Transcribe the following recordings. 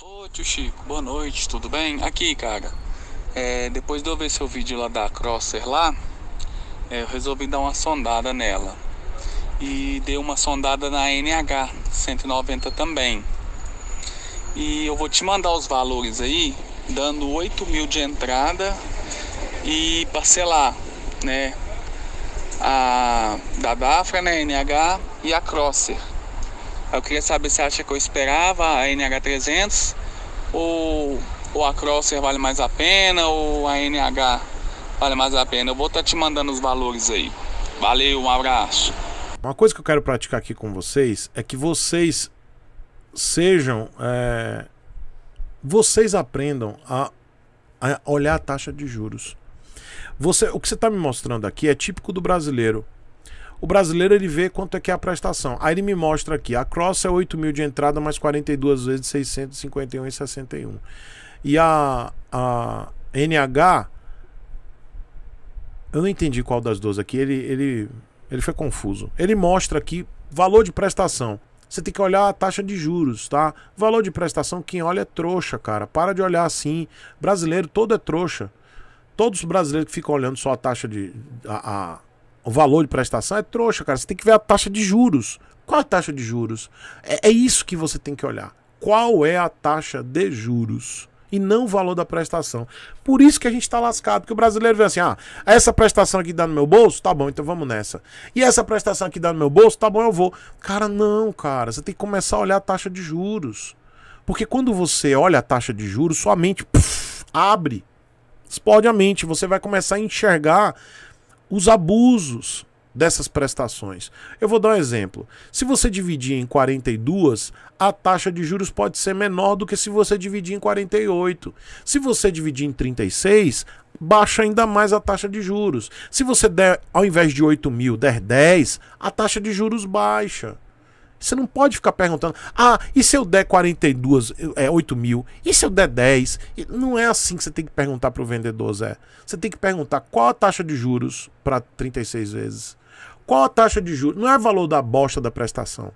Ô tio Chico, boa noite, tudo bem? Aqui, cara. É, depois de eu ver seu vídeo lá da Crosser lá, é, eu resolvi dar uma sondada nela. E dei uma sondada na NH 190 também. E eu vou te mandar os valores aí, dando 8 mil de entrada e parcelar, né? A da Dafra, né? NH e a Crosser. Eu queria saber se acha que eu esperava a NH300 ou, ou a Crosser vale mais a pena ou a NH vale mais a pena. Eu vou estar tá te mandando os valores aí. Valeu, um abraço. Uma coisa que eu quero praticar aqui com vocês é que vocês sejam. É, vocês aprendam a, a olhar a taxa de juros. Você, o que você está me mostrando aqui é típico do brasileiro. O brasileiro ele vê quanto é que é a prestação. Aí ele me mostra aqui, a Cross é 8 mil de entrada, mais 42 vezes 651,61. E a, a NH, eu não entendi qual das duas aqui, ele, ele, ele foi confuso. Ele mostra aqui valor de prestação. Você tem que olhar a taxa de juros, tá? Valor de prestação, quem olha é trouxa, cara. Para de olhar assim. Brasileiro todo é trouxa. Todos os brasileiros que ficam olhando só a taxa de. a, a o valor de prestação é trouxa, cara. Você tem que ver a taxa de juros. Qual a taxa de juros? É, é isso que você tem que olhar. Qual é a taxa de juros? E não o valor da prestação. Por isso que a gente está lascado, porque o brasileiro vê assim: ah, essa prestação aqui dá no meu bolso, tá bom, então vamos nessa. E essa prestação aqui dá no meu bolso, tá bom, eu vou. Cara, não, cara. Você tem que começar a olhar a taxa de juros. Porque quando você olha a taxa de juros, sua mente puff, abre. Explode a mente. Você vai começar a enxergar os abusos dessas prestações. Eu vou dar um exemplo. Se você dividir em 42, a taxa de juros pode ser menor do que se você dividir em 48. Se você dividir em 36, baixa ainda mais a taxa de juros. Se você der, ao invés de 8 mil, der 10, a taxa de juros baixa. Você não pode ficar perguntando: ah, e se eu der 42, é 8 mil? E se eu der 10? Não é assim que você tem que perguntar para o vendedor, Zé. Você tem que perguntar qual a taxa de juros para 36 vezes. Qual a taxa de juros? Não é valor da bosta da prestação.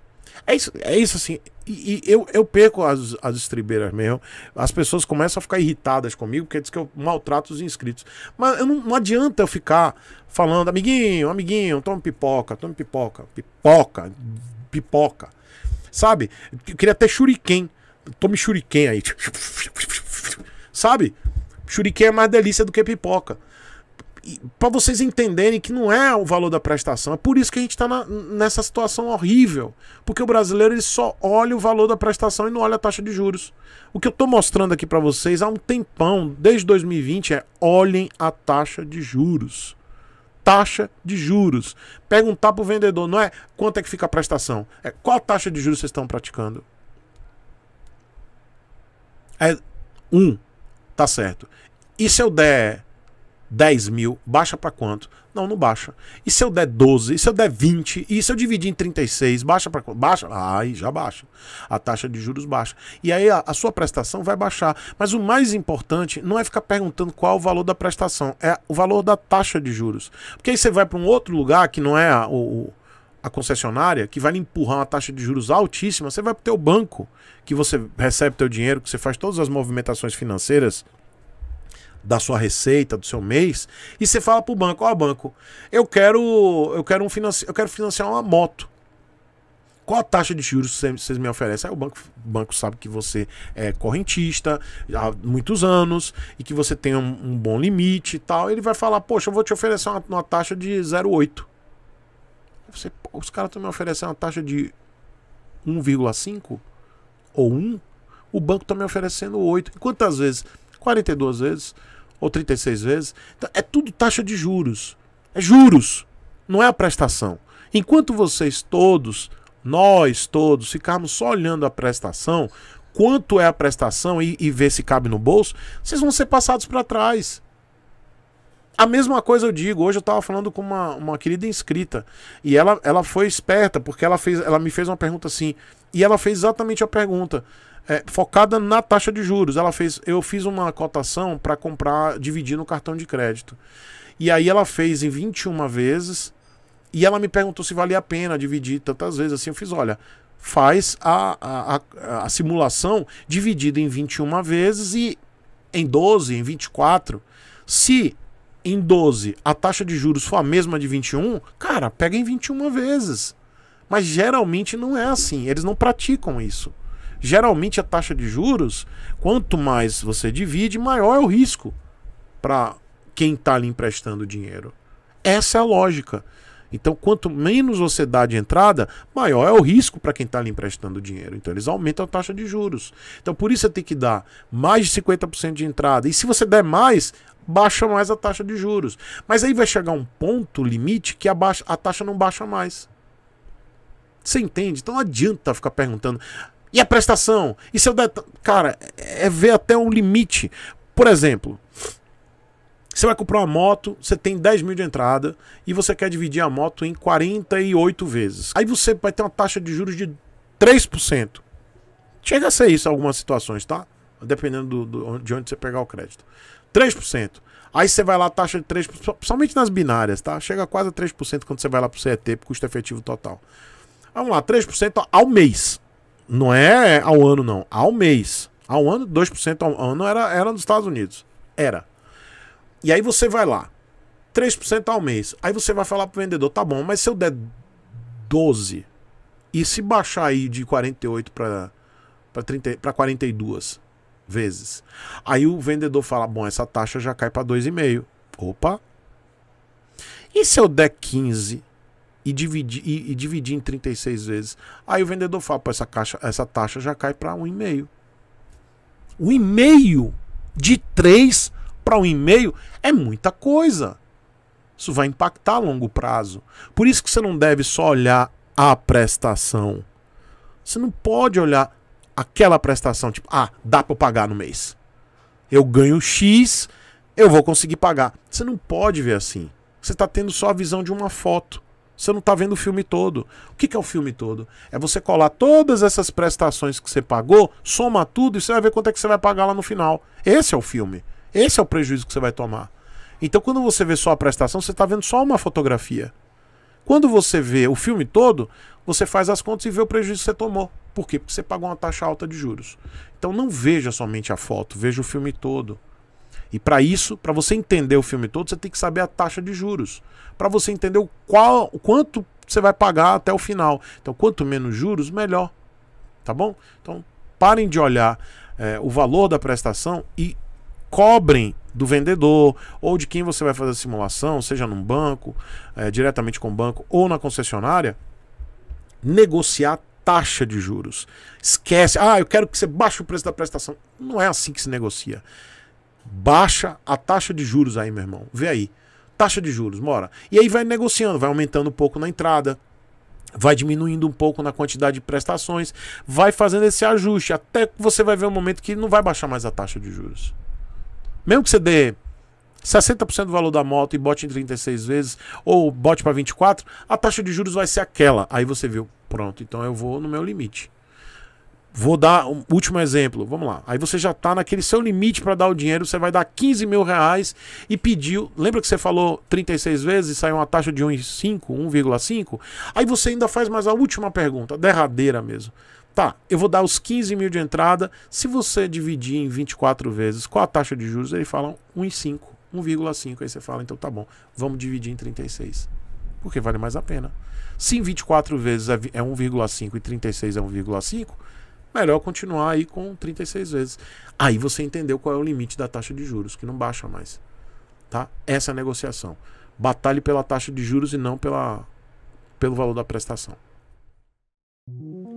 É isso, é isso assim. E, e eu, eu perco as, as estribeiras mesmo. As pessoas começam a ficar irritadas comigo porque diz que eu maltrato os inscritos. Mas não, não, adianta eu ficar falando, amiguinho, amiguinho, toma pipoca, toma pipoca, pipoca pipoca. Sabe? Eu queria até shuriken. Tome shuriken aí. Sabe? Shuriken é mais delícia do que pipoca. Para vocês entenderem que não é o valor da prestação. É por isso que a gente tá nessa situação horrível. Porque o brasileiro ele só olha o valor da prestação e não olha a taxa de juros. O que eu tô mostrando aqui para vocês há um tempão, desde 2020, é olhem a taxa de juros taxa de juros. Perguntar para o vendedor não é quanto é que fica a prestação, é qual taxa de juros vocês estão praticando. É um, tá certo. E se eu der 10 mil, baixa para quanto? Não, não baixa. E se eu der 12? E se eu der 20? E se eu dividir em 36? Baixa para quanto? Baixa? Aí já baixa. A taxa de juros baixa. E aí a, a, sua prestação vai baixar. Mas o mais importante não é ficar perguntando qual o valor da prestação, é o valor da taxa de juros. Porque aí você vai para um outro lugar que não é a, o, a concessionária, que vai lhe empurrar uma taxa de juros altíssima, você vai para o teu banco, que você recebe teu dinheiro, que você faz todas as movimentações financeiras da sua receita, do seu mês, e você fala pro banco, ó, oh, banco, eu quero, eu quero um financi eu quero financiar uma moto. Qual a taxa de juros que vocês me oferecem? Aí o banco, o banco sabe que você é correntista há muitos anos e que você tem um, um bom limite e tal. Ele vai falar, poxa, eu vou te oferecer uma, uma taxa de 0,8. Você, os caras estão me oferecendo uma taxa de 1,5 ou 1. O banco está me oferecendo 8. E quantas vezes 42 vezes ou 36 vezes. Então, é tudo taxa de juros. É juros, não é a prestação. Enquanto vocês todos, nós todos, ficarmos só olhando a prestação, quanto é a prestação e, e ver se cabe no bolso, vocês vão ser passados para trás. A mesma coisa eu digo, hoje eu estava falando com uma, uma querida inscrita e ela, ela foi esperta porque ela, fez, ela me fez uma pergunta assim e ela fez exatamente a pergunta. É, focada na taxa de juros. Ela fez, eu fiz uma cotação para comprar, dividir no cartão de crédito. E aí ela fez em 21 vezes e ela me perguntou se valia a pena dividir tantas vezes. Assim, eu fiz, olha, faz a, a, a, a simulação dividida em 21 vezes e em 12, em 24. Se em 12 a taxa de juros for a mesma de 21, cara, pega em 21 vezes. Mas geralmente não é assim, eles não praticam isso. Geralmente a taxa de juros, quanto mais você divide, maior é o risco para quem está lhe emprestando dinheiro. Essa é a lógica. Então, quanto menos você dá de entrada, maior é o risco para quem está lhe emprestando dinheiro. Então, eles aumentam a taxa de juros. Então, por isso você tem que dar mais de 50% de entrada. E se você der mais, baixa mais a taxa de juros. Mas aí vai chegar um ponto limite que a, baixa, a taxa não baixa mais. Você entende? Então não adianta ficar perguntando. E a prestação? E se eu der. Cara, é ver até um limite. Por exemplo, você vai comprar uma moto, você tem 10 mil de entrada e você quer dividir a moto em 48 vezes. Aí você vai ter uma taxa de juros de 3%. Chega a ser isso em algumas situações, tá? Dependendo do, do, de onde você pegar o crédito. 3%. Aí você vai lá, taxa de 3%, principalmente nas binárias, tá? Chega quase a 3% quando você vai lá pro CET, pro custo efetivo total. Vamos lá, 3% ao mês. Não é ao ano, não. Ao mês. Ao ano, 2% ao ano era, era nos Estados Unidos. Era. E aí você vai lá, 3% ao mês. Aí você vai falar pro vendedor, tá bom, mas se eu der 12, e se baixar aí de 48 para 42, vezes. Aí o vendedor fala: bom, essa taxa já cai para 2,5. Opa! E se eu der 15 e dividir, e, e dividir em 36 vezes? Aí o vendedor fala: pô, essa, caixa, essa taxa já cai para 1,5. 1,5 de 3 para 1,5 é muita coisa. Isso vai impactar a longo prazo. Por isso que você não deve só olhar a prestação. Você não pode olhar aquela prestação, tipo, ah, dá para pagar no mês. Eu ganho X, eu vou conseguir pagar. Você não pode ver assim. Você está tendo só a visão de uma foto. Você não está vendo o filme todo. O que, que é o filme todo? É você colar todas essas prestações que você pagou, soma tudo e você vai ver quanto é que você vai pagar lá no final. Esse é o filme. Esse é o prejuízo que você vai tomar. Então, quando você vê só a prestação, você está vendo só uma fotografia. Quando você vê o filme todo, você faz as contas e vê o prejuízo que você tomou. Por quê? Porque você pagou uma taxa alta de juros. Então não veja somente a foto, veja o filme todo. E para isso, para você entender o filme todo, você tem que saber a taxa de juros. Para você entender o, qual, o quanto você vai pagar até o final. Então, quanto menos juros, melhor. Tá bom? Então, parem de olhar é, o valor da prestação e cobrem do vendedor ou de quem você vai fazer a simulação, seja num banco, é, diretamente com o banco ou na concessionária, negociar taxa de juros. Esquece. Ah, eu quero que você baixe o preço da prestação. Não é assim que se negocia. Baixa a taxa de juros aí, meu irmão. Vê aí. Taxa de juros, mora. E aí vai negociando, vai aumentando um pouco na entrada, vai diminuindo um pouco na quantidade de prestações, vai fazendo esse ajuste, até você vai ver um momento que não vai baixar mais a taxa de juros. Mesmo que você dê 60% do valor da moto e bote em 36 vezes, ou bote para 24, a taxa de juros vai ser aquela. Aí você viu, pronto, então eu vou no meu limite. Vou dar um último exemplo, vamos lá. Aí você já está naquele seu limite para dar o dinheiro, você vai dar 15 mil reais e pediu. Lembra que você falou 36 vezes, saiu uma taxa de 1,5, 1,5? Aí você ainda faz mais a última pergunta, derradeira mesmo. Tá, eu vou dar os 15 mil de entrada. Se você dividir em 24 vezes, qual a taxa de juros? Ele fala 1,5. 1,5. Aí você fala, então tá bom, vamos dividir em 36. Porque vale mais a pena. Se 24 vezes é 1,5 é e 36 é 1,5, melhor continuar aí com 36 vezes. Aí você entendeu qual é o limite da taxa de juros, que não baixa mais. Tá? Essa é a negociação. Batalhe pela taxa de juros e não pela, pelo valor da prestação.